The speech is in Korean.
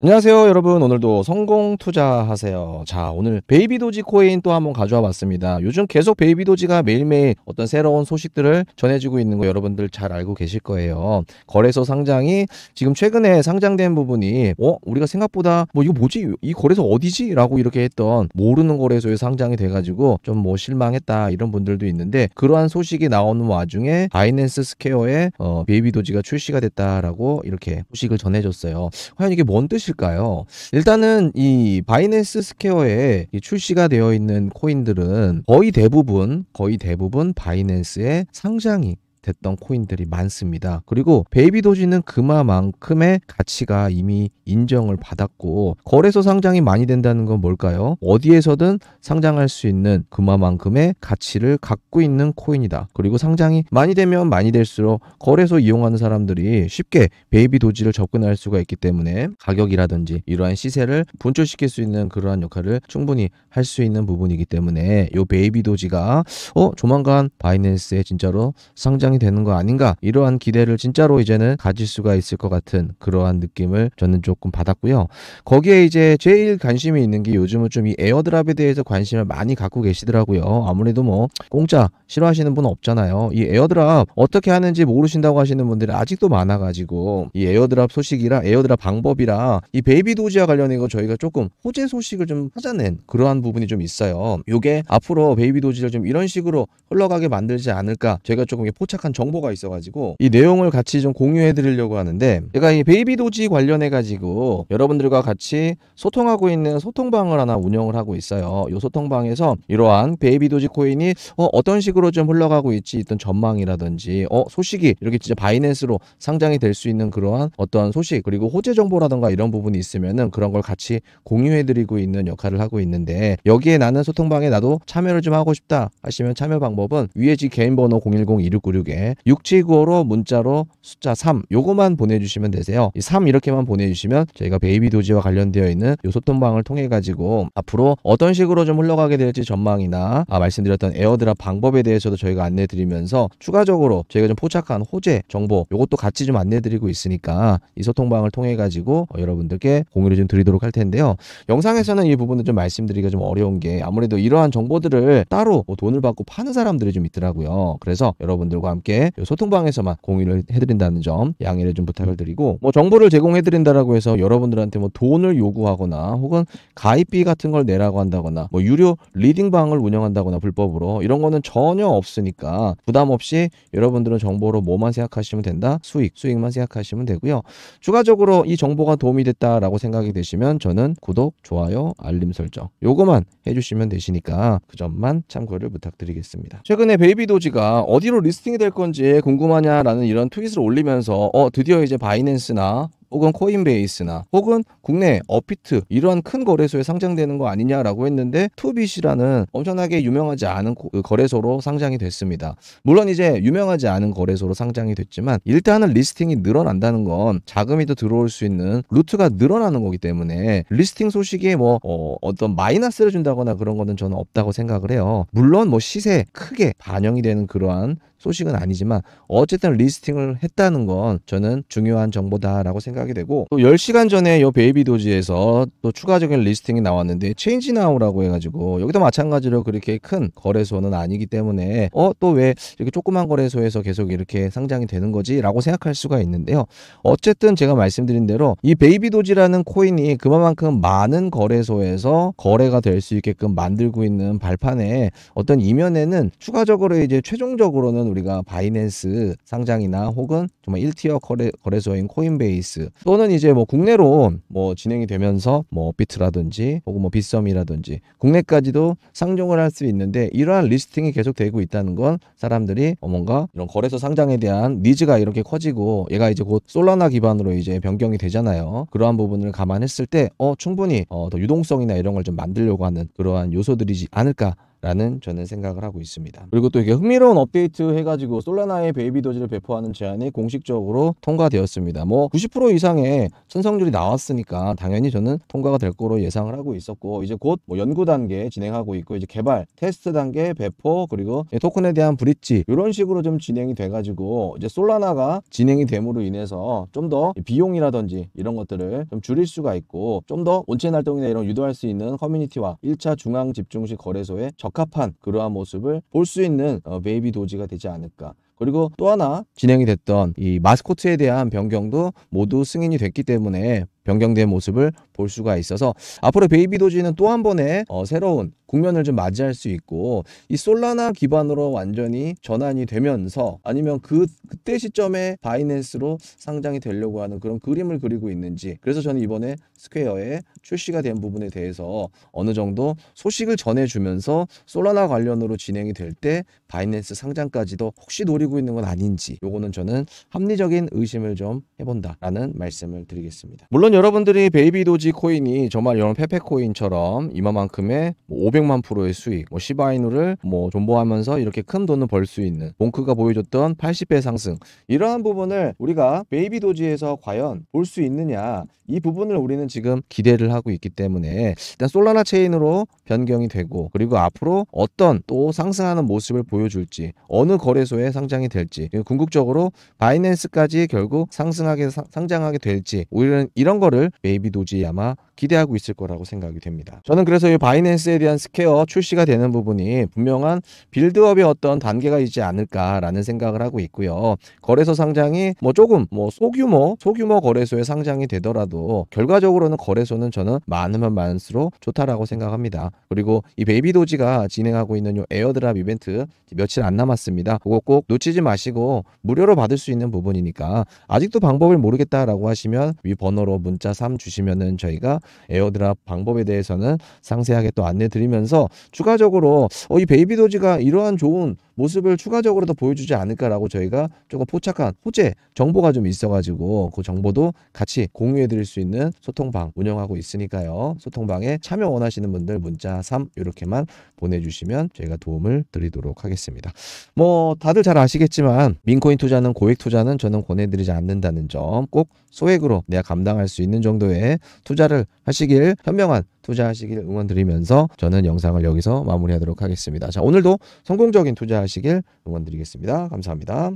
안녕하세요 여러분 오늘도 성공 투자하세요 자 오늘 베이비도지 코인 또 한번 가져와 봤습니다 요즘 계속 베이비도지가 매일매일 어떤 새로운 소식들을 전해주고 있는 거 여러분들 잘 알고 계실 거예요 거래소 상장이 지금 최근에 상장된 부분이 어 우리가 생각보다 뭐 이거 뭐지 이 거래소 어디지 라고 이렇게 했던 모르는 거래소에 상장이 돼가지고 좀 뭐 실망했다 이런 분들도 있는데 그러한 소식이 나오는 와중에 바이낸스 스퀘어에 어, 베이비도지가 출시가 됐다라고 이렇게 소식을 전해줬어요 과연 이게 뭔 뜻이 무엇일까요? 일단은 이 바이낸스 스퀘어에 출시가 되어 있는 코인들은 거의 대부분 거의 대부분 바이낸스의 상장이 됐던 코인들이 많습니다. 그리고 베이비 도지는 그마만큼의 가치가 이미 인정을 받았고 거래소 상장이 많이 된다는 건 뭘까요? 어디에서든 상장할 수 있는 그마만큼의 가치를 갖고 있는 코인이다. 그리고 상장이 많이 되면 많이 될수록 거래소 이용하는 사람들이 쉽게 베이비 도지를 접근할 수가 있기 때문에 가격이라든지 이러한 시세를 분출시킬 수 있는 그러한 역할을 충분히 할 수 있는 부분이기 때문에 이 베이비 도지가 어 조만간 바이낸스에 진짜로 상장이 대상이 되는 거 아닌가 이러한 기대를 진짜로 이제는 가질 수가 있을 것 같은 그러한 느낌을 저는 조금 받았고요. 거기에 이제 제일 관심이 있는 게 요즘은 좀 이 에어드랍에 대해서 관심을 많이 갖고 계시더라고요. 아무래도 뭐 공짜 싫어하시는 분 없잖아요. 이 에어드랍 어떻게 하는지 모르신다고 하시는 분들이 아직도 많아가지고 이 에어드랍 소식이라 에어드랍 방법이라 이 베이비 도지와 관련된 거 저희가 조금 호재 소식을 좀 찾아낸 그러한 부분이 좀 있어요. 요게 앞으로 베이비 도지를 좀 이런 식으로 흘러가게 만들지 않을까 제가 조금 포착한 정확한 정보가 있어가지고 이 내용을 같이 좀 공유해 드리려고 하는데 제가 이 베이비 도지 관련해 가지고 여러분들과 같이 소통하고 있는 소통방을 하나 운영을 하고 있어요. 이 소통방에서 이러한 베이비 도지 코인이 어, 떤 식으로 좀 흘러가고 있지 있던 전망이라든지 어 소식이 이렇게 진짜 바이낸스로 상장이 될 수 있는 그러한 어떤 소식 그리고 호재 정보라든가 이런 부분이 있으면은 그런 걸 같이 공유해 드리고 있는 역할을 하고 있는데 여기에 나는 소통방에 나도 참여를 좀 하고 싶다 하시면 참여 방법은 위에 지 개인 번호 010 1 6 9 6 쪽에 6795로 문자로 숫자 3 요거만 보내주시면 되세요. 이 3 이렇게만 보내주시면 저희가 베이비 도지와 관련되어 있는 요 소통방을 통해 가지고 앞으로 어떤 식으로 좀 흘러가게 될지 전망이나 아, 말씀드렸던 에어드랍 방법에 대해서도 저희가 안내드리면서 추가적으로 저희가 좀 포착한 호재 정보 요것도 같이 좀 안내드리고 있으니까 이 소통방을 통해 가지고 어, 여러분들께 공유를 좀 드리도록 할 텐데요. 영상에서는 이 부분은 좀 말씀드리기가 좀 어려운 게 아무래도 이러한 정보들을 따로 뭐 돈을 받고 파는 사람들이 좀 있더라고요. 그래서 여러분들과 함께 함께 소통방에서만 공유를 해드린다는 점 양해를 좀 부탁을 드리고 뭐 정보를 제공해드린다라고 해서 여러분들한테 뭐 돈을 요구하거나 혹은 가입비 같은 걸 내라고 한다거나 뭐 유료 리딩방을 운영한다거나 불법으로 이런 거는 전혀 없으니까 부담 없이 여러분들은 정보로 뭐만 생각하시면 된다 수익 수익만 생각하시면 되고요 추가적으로 이 정보가 도움이 됐다라고 생각이 되시면 저는 구독 좋아요 알림 설정 요거만 해주시면 되시니까 그 점만 참고를 부탁드리겠습니다 최근에 베이비도지가 어디로 리스팅이 될될 건지 궁금하냐라는 이런 트윗을 올리면서 어 드디어 이제 바이낸스나 혹은 코인베이스나 혹은 국내 어피트 이러한 큰 거래소에 상장되는 거 아니냐라고 했는데 투빗이라는 엄청나게 유명하지 않은 그 거래소로 상장이 됐습니다. 물론 이제 유명하지 않은 거래소로 상장이 됐지만 일단은 리스팅이 늘어난다는 건 자금이 더 들어올 수 있는 루트가 늘어나는 거기 때문에 리스팅 소식에 뭐 어, 떤 마이너스를 준다거나 그런 거는 저는 없다고 생각을 해요. 물론 뭐 시세에 크게 반영이 되는 그러한 소식은 아니지만 어쨌든 리스팅을 했다는 건 저는 중요한 정보다라고 생각이 되고 또 10시간 전에 요 베이비 도지에서 또 추가적인 리스팅이 나왔는데 체인지 나우라고 해가지고 여기도 마찬가지로 그렇게 큰 거래소는 아니기 때문에 어 또 왜 이렇게 조그만 거래소에서 계속 이렇게 상장이 되는 거지라고 생각할 수가 있는데요. 어쨌든 제가 말씀드린 대로 이 베이비 도지라는 코인이 그만큼 많은 거래소에서 거래가 될 수 있게끔 만들고 있는 발판에 어떤 이면에는 추가적으로 이제 최종적으로는 우리가 바이낸스 상장이나 혹은 정말 1티어 거래, 거래소인 코인베이스 또는 이제 뭐 국내로 뭐 진행이 되면서 뭐비트라든지 혹은 뭐비썸이라든지 국내까지도 상종을 할 수 있는데 이러한 리스팅이 계속되고 있다는 건 사람들이 어, 뭔가 이런 거래소 상장에 대한 니즈가 이렇게 커지고 얘가 이제 곧 솔라나 기반으로 이제 변경이 되잖아요. 그러한 부분을 감안했을 때 어 충분히 어 더 유동성이나 이런 걸 좀 만들려고 하는 그러한 요소들이지 않을까 라는 저는 생각을 하고 있습니다. 그리고 또 이게 흥미로운 업데이트 해가지고 솔라나의 베이비 도지를 배포하는 제안이 공식적으로 통과되었습니다. 뭐 90% 이상의 찬성률이 나왔으니까 당연히 저는 통과가 될 거로 예상을 하고 있었고 이제 곧뭐 연구 단계 진행하고 있고 이제 개발, 테스트 단계, 배포 그리고 토큰에 대한 브릿지 이런 식으로 좀 진행이 돼가지고 이제 솔라나가 진행이 됨으로 인해서 좀 더 비용이라든지 이런 것들을 좀 줄일 수가 있고 좀 더 온체인 활동이나 이런 유도할 수 있는 커뮤니티와 1차 중앙 집중식 거래소에 적합한 그러한 모습을 볼 수 있는 어, 베이비 도지가 되지 않을까. 그리고 또 하나 진행이 됐던 이 마스코트에 대한 변경도 모두 승인이 됐기 때문에 변경된 모습을 볼 수가 있어서 앞으로 베이비 도지는 또 한 번의 어, 새로운 국면을 좀 맞이할 수 있고 이 솔라나 기반으로 완전히 전환이 되면서 아니면 그 그때 시점에 바이낸스로 상장이 되려고 하는 그런 그림을 그리고 있는지 그래서 저는 이번에 스퀘어에 출시가 된 부분에 대해서 어느 정도 소식을 전해주면서 솔라나 관련으로 진행이 될 때 바이낸스 상장까지도 혹시 노리고 있는 건 아닌지 요거는 저는 합리적인 의심을 좀 해본다라는 말씀을 드리겠습니다. 물론 여러분들이 베이비 도지 코인이 정말 이런 페페 코인처럼 이만큼의 마 뭐 500만 프로의 수익, 뭐 시바이누를 뭐 존버하면서 이렇게 큰 돈을 벌 수 있는 봉크가 보여줬던 80배 상승 이러한 부분을 우리가 베이비 도지에서 과연 볼 수 있느냐 이 부분을 우리는 지금 기대를 하고 있기 때문에 일단 솔라나 체인으로 변경이 되고 그리고 앞으로 어떤 또 상승하는 모습을 보여줄지 어느 거래소에 상장이 될지 궁극적으로 바이낸스까지 결국 상승하게 상장하게 될지 오히려 이런 걸 거를 베이비 도지 야마 기대하고 있을 거라고 생각이 됩니다. 저는 그래서 이 바이낸스에 대한 스퀘어 출시가 되는 부분이 분명한 빌드업의 어떤 단계가 있지 않을까라는 생각을 하고 있고요. 거래소 상장이 뭐 조금 뭐 소규모 소규모 거래소에 상장이 되더라도 결과적으로는 거래소는 저는 많으면 많을수록 좋다라고 생각합니다. 그리고 이 베이비도지가 진행하고 있는 요 에어드랍 이벤트 며칠 안 남았습니다. 그거 꼭 놓치지 마시고 무료로 받을 수 있는 부분이니까 아직도 방법을 모르겠다라고 하시면 위 번호로 문자 3 주시면은 저희가 에어드랍 방법에 대해서는 상세하게 또 안내 드리면서 추가적으로 어, 이 베이비도지가 이러한 좋은 모습을 추가적으로 더 보여주지 않을까라고 저희가 조금 포착한 호재 정보가 좀 있어가지고 그 정보도 같이 공유해드릴 수 있는 소통방 운영하고 있으니까요. 소통방에 참여 원하시는 분들 문자 3 이렇게만 보내주시면 저희가 도움을 드리도록 하겠습니다. 뭐 다들 잘 아시겠지만 민코인 투자는 고액 투자는 저는 권해드리지 않는다는 점 꼭 소액으로 내가 감당할 수 있는 정도의 투자를 하시길 현명한 투자하시길 응원드리면서 저는 영상을 여기서 마무리하도록 하겠습니다. 자, 오늘도 성공적인 투자하시길 응원드리겠습니다. 감사합니다.